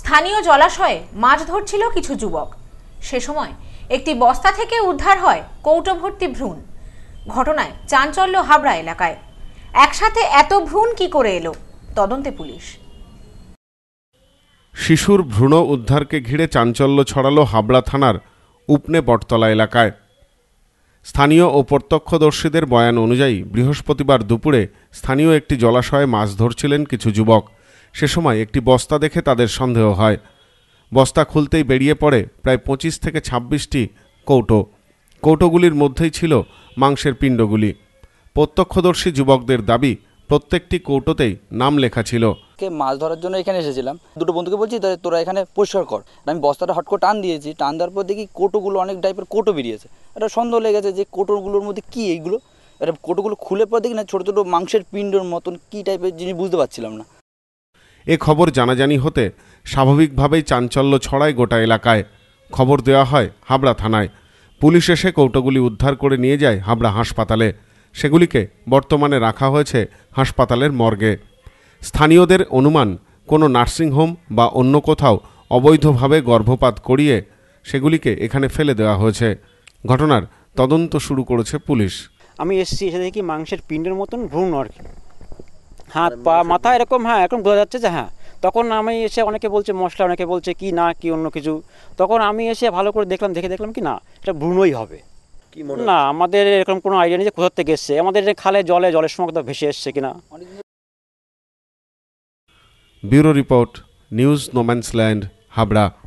স্থানীয় জলাশয়ে মাছ ধরছিল কিছু যুবক সে সময় একটি বস্তা থেকে উদ্ধার হয় কৌটভর্তি ভ্রূণ ঘটনায় চাঞ্চল্য হাবড়া এলাকায় একসাথে এত ভ্রূণ কি করে এলো তদন্তে পুলিশ শিশুর ভ্রূণ উদ্ধারকে ঘিরে চাঞ্চল্য ছড়ালো হাবড়া থানার উপনে বটতলা এলাকায় স্থানীয় ও প্রত্যক্ষদর্শীদের বয়ান অনুযায়ী বৃহস্পতিবার দুপুরে স্থানীয় একটি জলাশয়ে মাছ ধরছিলেন কিছু যুবক সে সময় একটি বস্তা দেখে তাদের সন্দেহ হয় বস্তা খুলতেই বেরিয়ে পড়ে প্রায় পঁচিশ থেকে ছাব্বিশটি কৌটো কৌটোগুলির মধ্যেই ছিল মাংসের পিণ্ডগুলি প্রত্যক্ষদর্শী যুবকদের দাবি প্রত্যেকটি কৌটোতেই নাম লেখা ছিল কে মাছ ধরার জন্য এখানে এসেছিলাম দুটো বন্ধুকে বলছি তোরা এখানে পরিষ্কার কর আমি বস্তাটা হট করে টান দিয়েছি টান দেওয়ার পর দেখি কোটোগুলো অনেক টাইপের কোটো বেরিয়েছে এটা সন্দেহ লেগেছে যে কোটোগুলোর মধ্যে কি এইগুলো এটা কোটোগুলো খুলে পর দেখি না ছোটো ছোটো মাংসের পিণ্ডর মতন কী টাইপের জিনিস বুঝতে পারছিলাম না এ খবর জানাজানি হতে স্বাভাবিকভাবেই চাঞ্চল্য ছড়ায় গোটা এলাকায় খবর দেওয়া হয় হাবড়া থানায় পুলিশ এসে কৌটোগুলি উদ্ধার করে নিয়ে যায় হাবড়া হাসপাতালে সেগুলিকে বর্তমানে রাখা হয়েছে হাসপাতালের মর্গে স্থানীয়দের অনুমান কোনো নার্সিংহোম বা অন্য কোথাও অবৈধভাবে গর্ভপাত করিয়ে সেগুলিকে এখানে ফেলে দেওয়া হয়েছে ঘটনার তদন্ত শুরু করেছে পুলিশ আমি এসেছি এসে দেখি মাংসের পিণ্ডের মতন ভ্রূণ আর কি হ্যাঁ মানে পা মাথা এরকম হ্যাঁ এরকম বোঝা যাচ্ছে যে হ্যাঁ তখন আমি এসে অনেকে বলছে মশলা অনেকে বলছে কি না কি অন্য কিছু তখন আমি এসে ভালো করে দেখলাম দেখে দেখলাম কি না এটা ভ্রূণই হবে না আমাদের এরকম কোনো আইডিয়া নেই যে কোথার থেকে এসছে আমাদের যে খালে জলে জলের সময় কোথাও ভেসে এসছে কিনা bureau report news no man's land Habra